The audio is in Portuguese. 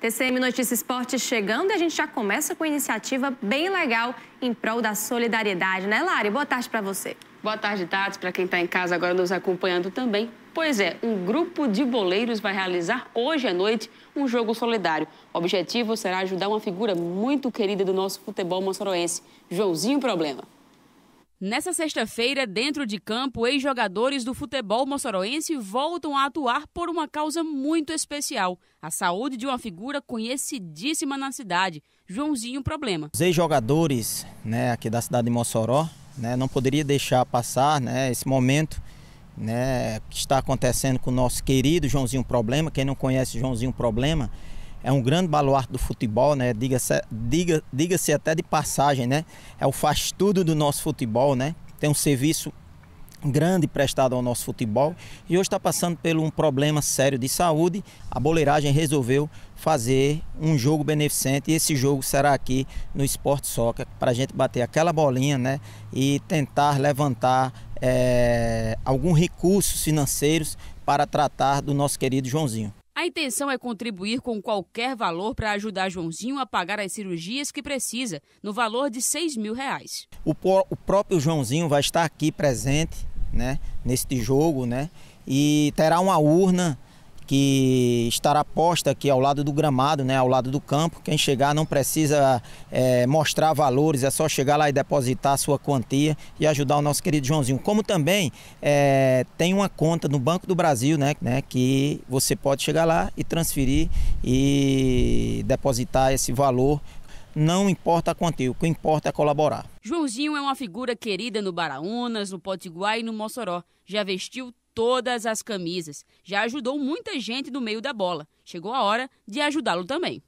TCM Notícias Esporte chegando e a gente já começa com uma iniciativa bem legal em prol da solidariedade, né, Lari? Boa tarde para você. Boa tarde, Tati, para quem está em casa agora nos acompanhando também. Pois é, um grupo de boleiros vai realizar hoje à noite um jogo solidário. O objetivo será ajudar uma figura muito querida do nosso futebol moçoroense, Joãozinho Problema. Nessa sexta-feira, dentro de campo, ex-jogadores do futebol moçoroense voltam a atuar por uma causa muito especial: a saúde de uma figura conhecidíssima na cidade, Joãozinho Problema. Os ex-jogadores né, aqui da cidade de Mossoró né, não poderia deixar passar né, esse momento né, que está acontecendo com o nosso querido Joãozinho Problema. Quem não conhece Joãozinho Problema, é um grande baluarte do futebol, né? Diga-se diga, diga até de passagem, né? É o faz tudo do nosso futebol, né? Tem um serviço grande prestado ao nosso futebol e hoje está passando por um problema sério de saúde. A boleiragem resolveu fazer um jogo beneficente e esse jogo será aqui no Esporte Soccer para a gente bater aquela bolinha né, e tentar levantar é, eh, alguns recursos financeiros para tratar do nosso querido Joãozinho. A intenção é contribuir com qualquer valor para ajudar Joãozinho a pagar as cirurgias que precisa, no valor de 6 mil reais. O, o próprio Joãozinho vai estar aqui presente, né, neste jogo, né, e terá uma urna que estará posta aqui ao lado do gramado, né, ao lado do campo. Quem chegar não precisa é, mostrar valores, é só chegar lá e depositar a sua quantia e ajudar o nosso querido Joãozinho. Como também é, tem uma conta no Banco do Brasil, né, né, que você pode chegar lá e transferir e depositar esse valor não importa a quantia, o que importa é colaborar. Joãozinho é uma figura querida no Baraunas, no Potiguar e no Mossoró. Já vestiu todas as camisas. Já ajudou muita gente no meio da bola. Chegou a hora de ajudá-lo também.